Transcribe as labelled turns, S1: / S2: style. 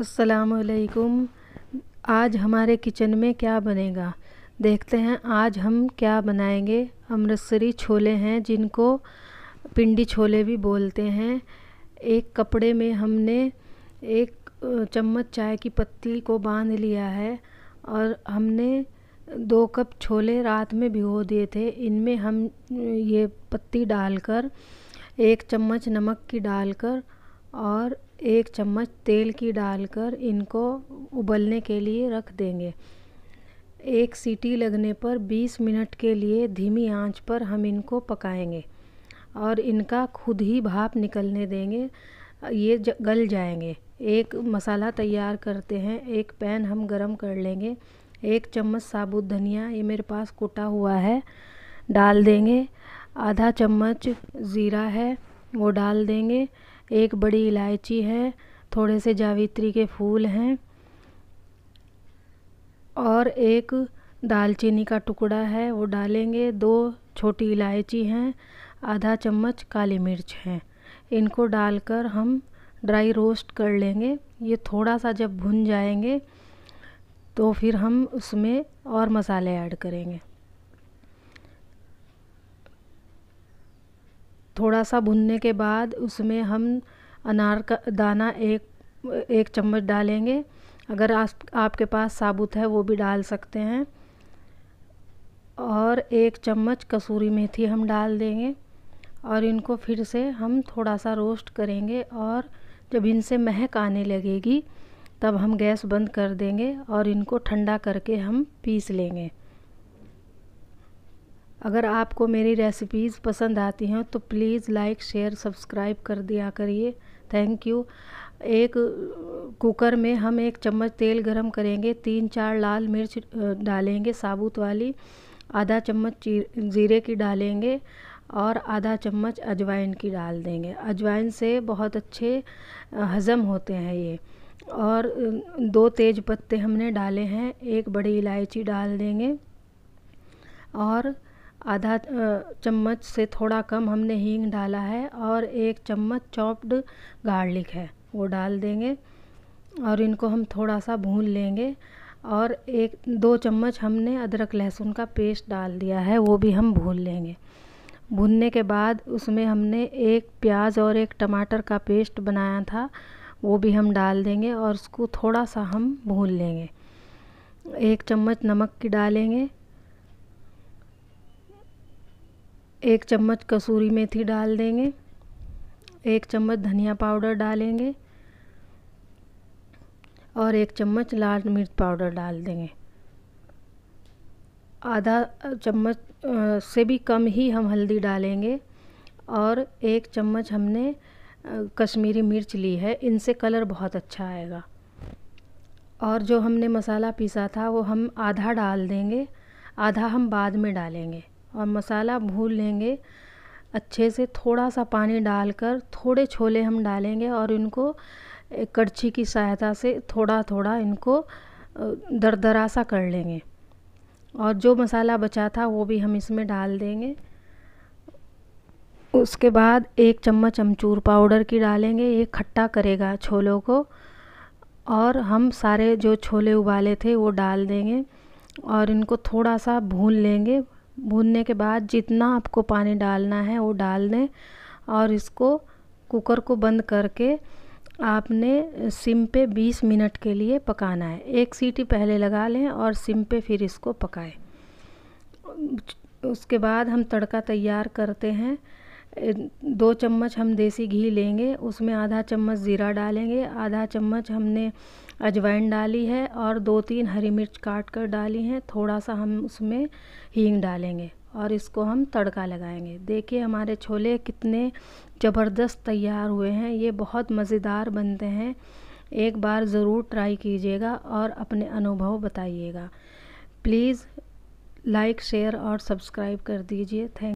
S1: असलकुम आज हमारे किचन में क्या बनेगा देखते हैं आज हम क्या बनाएंगे अमृतसरी छोले हैं जिनको पिंडी छोले भी बोलते हैं एक कपड़े में हमने एक चम्मच चाय की पत्ती को बांध लिया है और हमने दो कप छोले रात में भिगो दिए थे इनमें हम ये पत्ती डालकर एक चम्मच नमक की डालकर और एक चम्मच तेल की डालकर इनको उबलने के लिए रख देंगे एक सीटी लगने पर 20 मिनट के लिए धीमी आंच पर हम इनको पकाएंगे और इनका खुद ही भाप निकलने देंगे ये गल जाएंगे एक मसाला तैयार करते हैं एक पैन हम गरम कर लेंगे एक चम्मच साबुत धनिया ये मेरे पास कुटा हुआ है डाल देंगे आधा चम्मच ज़ीरा है वो डाल देंगे एक बड़ी इलायची है थोड़े से जावित्री के फूल हैं और एक दालचीनी का टुकड़ा है वो डालेंगे दो छोटी इलायची हैं आधा चम्मच काली मिर्च है इनको डालकर हम ड्राई रोस्ट कर लेंगे ये थोड़ा सा जब भुन जाएंगे तो फिर हम उसमें और मसाले ऐड करेंगे थोड़ा सा भुनने के बाद उसमें हम अनार का दाना एक एक चम्मच डालेंगे अगर आप आपके पास साबुत है वो भी डाल सकते हैं और एक चम्मच कसूरी मेथी हम डाल देंगे और इनको फिर से हम थोड़ा सा रोस्ट करेंगे और जब इनसे महक आने लगेगी तब हम गैस बंद कर देंगे और इनको ठंडा करके हम पीस लेंगे अगर आपको मेरी रेसिपीज़ पसंद आती हैं तो प्लीज़ लाइक शेयर सब्सक्राइब कर दिया करिए थैंक यू एक कुकर में हम एक चम्मच तेल गरम करेंगे तीन चार लाल मिर्च डालेंगे साबुत वाली आधा चम्मच जीरे की डालेंगे और आधा चम्मच अजवाइन की डाल देंगे अजवाइन से बहुत अच्छे हज़म होते हैं ये और दो तेज पत्ते हमने डाले हैं एक बड़ी इलायची डाल देंगे और आधा चम्मच से थोड़ा कम हमने हींग डाला है और एक चम्मच चॉप्ड गार्लिक है वो डाल देंगे और इनको हम थोड़ा सा भून लेंगे और एक दो चम्मच हमने अदरक लहसुन का पेस्ट डाल दिया है वो भी हम भून लेंगे भूनने के बाद उसमें हमने एक प्याज और एक टमाटर का पेस्ट बनाया था वो भी हम डाल देंगे और उसको थोड़ा सा हम भून लेंगे एक चम्मच नमक की डालेंगे एक चम्मच कसूरी मेथी डाल देंगे एक चम्मच धनिया पाउडर डालेंगे और एक चम्मच लाल मिर्च पाउडर डाल देंगे आधा चम्मच से भी कम ही हम हल्दी डालेंगे और एक चम्मच हमने कश्मीरी मिर्च ली है इनसे कलर बहुत अच्छा आएगा और जो हमने मसाला पीसा था वो हम आधा डाल देंगे आधा हम बाद में डालेंगे और मसाला भून लेंगे अच्छे से थोड़ा सा पानी डालकर थोड़े छोले हम डालेंगे और इनको कड़छी की सहायता से थोड़ा थोड़ा इनको दरदरा सा कर लेंगे और जो मसाला बचा था वो भी हम इसमें डाल देंगे उसके बाद एक चम्मच अमचूर पाउडर की डालेंगे ये खट्टा करेगा छोलों को और हम सारे जो छोले उबाले थे वो डाल देंगे और इनको थोड़ा सा भून लेंगे भूनने के बाद जितना आपको पानी डालना है वो डाल दें और इसको कुकर को बंद करके आपने सिम पे 20 मिनट के लिए पकाना है एक सीटी पहले लगा लें और सिम पे फिर इसको पकाएं उसके बाद हम तड़का तैयार करते हैं दो चम्मच हम देसी घी लेंगे उसमें आधा चम्मच ज़ीरा डालेंगे आधा चम्मच हमने अजवाइन डाली है और दो तीन हरी मिर्च काट कर डाली हैं थोड़ा सा हम उसमें हींग डालेंगे और इसको हम तड़का लगाएंगे देखिए हमारे छोले कितने ज़बरदस्त तैयार हुए हैं ये बहुत मज़ेदार बनते हैं एक बार ज़रूर ट्राई कीजिएगा और अपने अनुभव बताइएगा प्लीज़ लाइक शेयर और सब्सक्राइब कर दीजिए थैंक